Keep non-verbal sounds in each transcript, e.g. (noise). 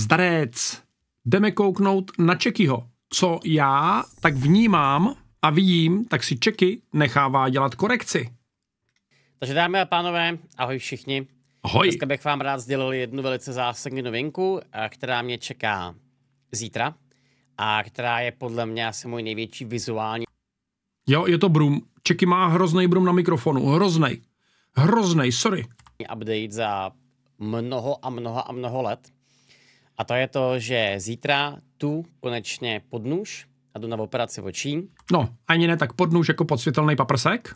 Zdarec, jdeme kouknout na Čekyho. Co já tak vnímám a vidím, tak si Čeky nechává dělat korekci. Takže dámy a pánové, ahoj všichni. Ahoj. Dneska bych vám rád sdělil jednu velice zásadní novinku, eh, která mě čeká zítra a která je podle mě asi můj největší vizuální. Jo, je to brum. Čeky má hrozný brum na mikrofonu. Hrozný. Hrozný, sorry. Update za mnoho a mnoho a mnoho let. A to je to, že zítra tu konečně podnůž a jdu na operaci očí. No, ani ne tak podnůž jako podsvětelný paprsek.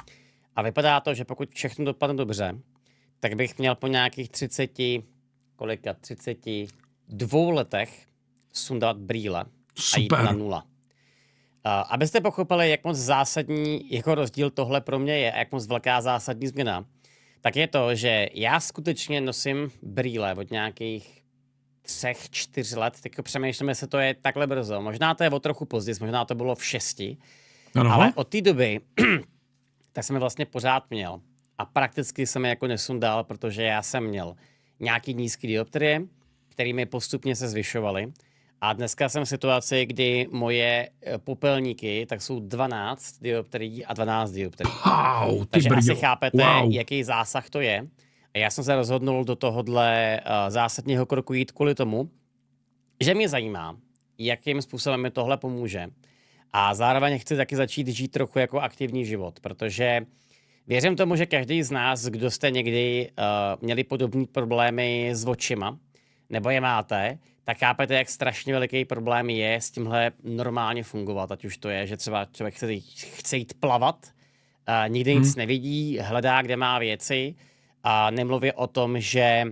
A vypadá to, že pokud všechno dopadne dobře, tak bych měl po nějakých 30, kolika, 30 dvou letech sundat brýle Super. a jít na nula. Abyste pochopili, jak moc zásadní jako rozdíl tohle pro mě je a jak moc velká zásadní změna, tak je to, že já skutečně nosím brýle od nějakých třech, čtyř let, tak přemýšlíme, jestli to je takhle brzo. Možná to je o trochu později, možná to bylo v šesti, ano. No. ale od té doby (clears throat) tak jsem je vlastně pořád měl. A prakticky jsem je jako nesundal, protože já jsem měl nějaký nízký dioptrie, kterými postupně se zvyšovaly. A dneska jsem v situaci, kdy moje eh, popelníky, tak jsou 12 dioptrií a 12 dioptrií. Wow, Takže brďo. asi chápete, wow. jaký zásah to je já jsem se rozhodnul do tohohle eh, zásadního kroku jít kvůli tomu, že mě zajímá, jakým způsobem mi tohle pomůže. A zároveň chci taky začít žít trochu jako aktivní život, protože věřím tomu, že každý z nás, kdo jste někdy uh, měli podobné problémy s očima, nebo je máte, tak chápete, jak strašně veliký problém je s tímhle normálně fungovat. Ať už to je, že třeba člověk chce jít, chce jít plavat, uh, nikdy hmm. nic nevidí, hledá, kde má věci, a nemluvě o tom, že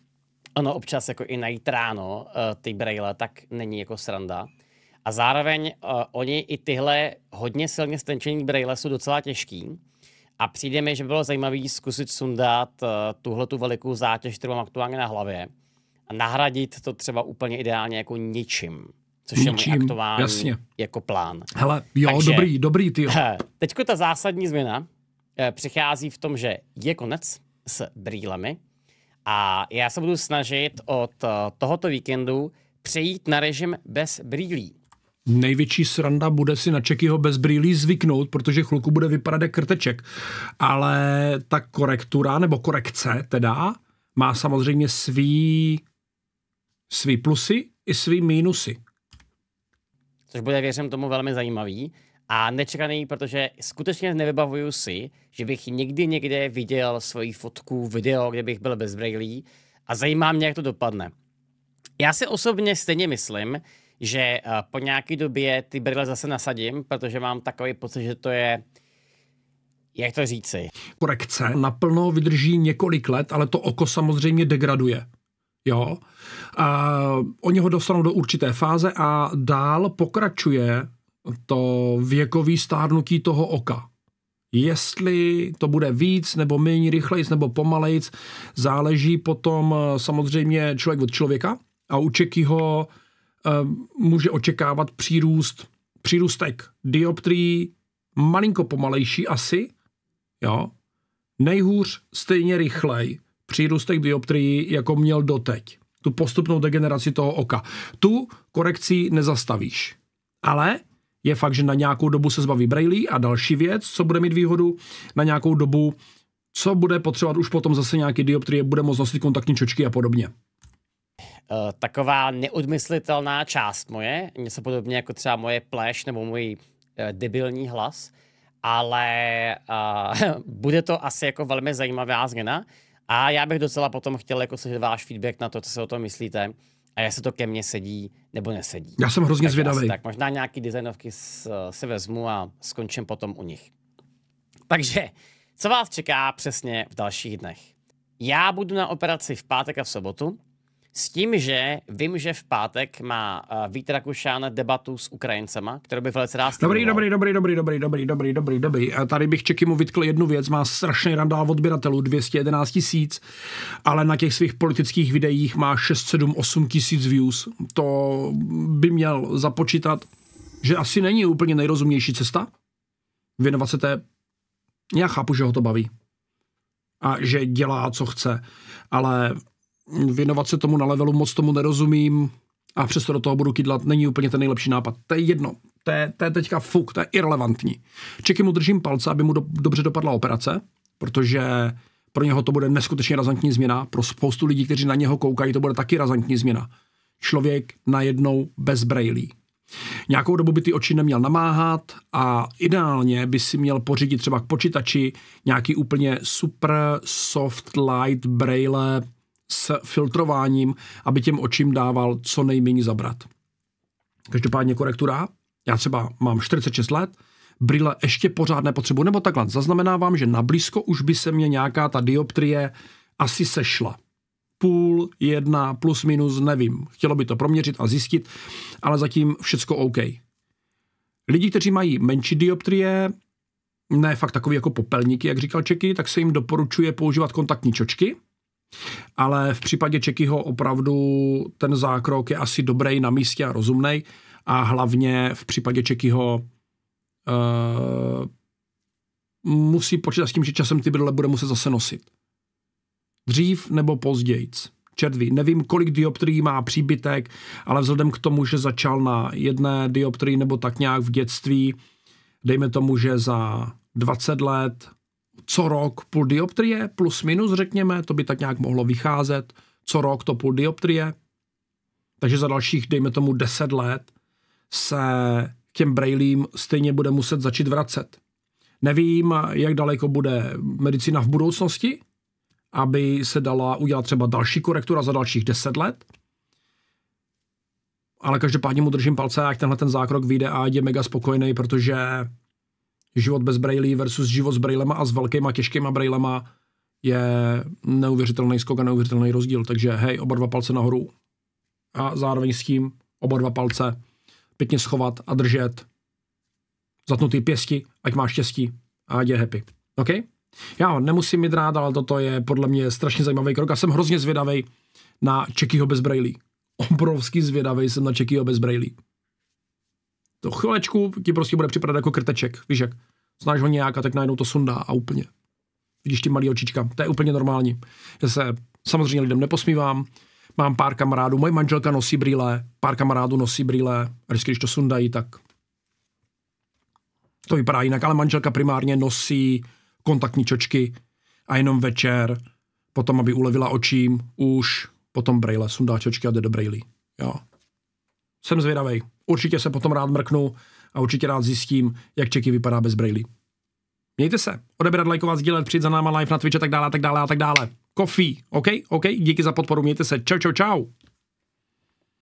(clears throat) ono občas jako i najít ráno eh, ty brejle, tak není jako sranda. A zároveň uh, oni i tyhle hodně silně stenčený brejle jsou docela těžký. A přijde mi, že by bylo zajímavé zkusit sundat uh, tuhle tu velikou zátěž, kterou mám aktuálně na hlavě, a nahradit to třeba úplně ideálně jako ničím. Což ničím, je můj jasně. jako plán. Hele, jo, Takže, dobrý, dobrý, ty. (laughs) Teďko ta zásadní změna uh, přichází v tom, že je konec, s brýlemi. A já se budu snažit od eh, tohoto víkendu přejít na režim bez brýlí. Největší sranda bude si na Čekyho bez brýlí zvyknout, protože chluku bude vypadat jak krteček. Ale ta korektura, nebo korekce teda, má samozřejmě svý, svý plusy i svý mínusy. Což bude, věřím, tomu velmi zajímavý a nečekaný, protože skutečně nevybavuju si, že bych někdy někde viděl svoji fotku, video, kde bych byl bez brýlí. a zajímá mě, jak to dopadne. Já si osobně stejně myslím, že eh, po nějaké době ty brýle zase nasadím, protože mám takový pocit, že to je jak to říci? Korekce naplno vydrží několik let, ale to oko samozřejmě degraduje. Jo. A oni ho dostanou do určité fáze a dál pokračuje to věkový stárnutí toho oka. Jestli to bude víc nebo méně rychlejc nebo pomalejc, záleží potom eh, samozřejmě člověk od člověka a u Čekyho eh, může očekávat přírůst, přírůstek dioptrií malinko pomalejší asi, jo, nejhůř stejně rychlej přírůstek dioptrií, jako měl doteď. Tu postupnou degeneraci toho oka. Tu korekci nezastavíš. Ale je fakt, že na nějakou dobu se zbaví Braille a další věc, co bude mít výhodu, na nějakou dobu, co bude potřebovat už potom zase nějaký dioptrie, bude moct nosit kontaktní čočky a podobně eh, taková neodmyslitelná část moje, něco podobně jako třeba moje pleš nebo můj eh, debilní hlas, ale uh, (laughs) bude to asi jako velmi zajímavá změna a já bych docela potom chtěl jako slyšet váš feedback na to, co se o tom myslíte a jestli to ke mně sedí nebo nesedí. Já jsem hrozně tak zvědavý. Tak možná nějaký designovky si vezmu a skončím potom u nich. Takže, co vás čeká přesně v dalších dnech? Já budu na operaci v pátek a v sobotu, s tím, že vím, že v pátek má eh, Vít Rakušán debatu s Ukrajincema, kterou by velice rád Dobrý, dobrý, dobrý, dobrý, dobrý, dobrý, dobrý, dobrý, dobrý. A tady bych mu vytkl jednu věc, má strašný randál odběratelů, 211 tisíc, ale na těch svých politických videích má 6, 7, 8 tisíc views. To by měl započítat, že asi není úplně nejrozumější cesta věnovat se té... Já chápu, že ho to baví a že dělá, co chce, ale věnovat se tomu na levelu, moc tomu nerozumím a přesto do toho budu kydlat, není úplně ten nejlepší nápad. To je jedno, to je, to je teďka fuk, to je irrelevantní. Čeky mu držím palce, aby mu do, dobře dopadla operace, protože pro něho to bude neskutečně razantní změna, pro spoustu lidí, kteří na něho koukají, to bude taky razantní změna. Člověk najednou bez brailí. Nějakou dobu by ty oči neměl namáhat a ideálně by si měl pořídit třeba k počítači nějaký úplně super soft light braille, s filtrováním, aby těm očím dával co nejméně zabrat. Každopádně korektura. Já třeba mám 46 let, brýle ještě pořád nepotřebuji, nebo takhle. Zaznamenávám, že na blízko už by se mě nějaká ta dioptrie asi sešla. Půl, jedna, plus, minus, nevím. Chtělo by to proměřit a zjistit, ale zatím všecko OK. Lidi, kteří mají menší dioptrie, ne fakt takový jako popelníky, jak říkal Čeky, tak se jim doporučuje používat kontaktní čočky, ale v případě Čekyho opravdu ten zákrok je asi dobrý na místě a rozumný. A hlavně v případě Čekyho uh, musí počítat s tím, že časem ty brýle bude muset zase nosit. Dřív nebo později. Čertví. Nevím, kolik dioptrií má příbytek, ale vzhledem k tomu, že začal na jedné dioptrii nebo tak nějak v dětství, dejme tomu, že za 20 let co rok půl dioptrie, plus minus řekněme, to by tak nějak mohlo vycházet, co rok to půl dioptrie. Takže za dalších, dejme tomu, 10 let se těm brailím stejně bude muset začít vracet. Nevím, jak daleko bude medicína v budoucnosti, aby se dala udělat třeba další korektura za dalších 10 let, ale každopádně mu držím palce, jak tenhle ten zákrok vyjde a je mega spokojený, protože život bez brailí versus život s brailema a s velkýma těžkýma brailema je neuvěřitelný skok a neuvěřitelný rozdíl. Takže hej, oba dva palce nahoru a zároveň s tím oba dva palce pěkně schovat a držet zatnutý pěsti, ať máš štěstí a ať je happy. OK? Já nemusím mít rád, ale toto je podle mě strašně zajímavý krok a jsem hrozně zvědavý na Čekyho bez Brailí. Obrovský zvědavý jsem na Čekyho bez Brailí to chvilečku ti prostě bude připadat jako krteček, víš jak. Znáš ho nějak a tak najednou to sundá a úplně. Vidíš ty malý očička, to je úplně normální. Já se samozřejmě lidem neposmívám, mám pár kamarádů, moje manželka nosí brýle, pár kamarádů nosí brýle a vždycky, když to sundají, tak to vypadá jinak, ale manželka primárně nosí kontaktní čočky a jenom večer, potom, aby ulevila očím, už potom brýle, sundá čočky a jde do brýlí. Jo. Jsem zvědavej. Určitě se potom rád mrknu a určitě rád zjistím, jak Čeky vypadá bez braily. Mějte se, odebrat, lajkovat, sdílet, přijít za náma live na Twitch a tak dále, a tak dále, a tak dále. Kofi. OK, OK, díky za podporu, mějte se, čau, čau, čau.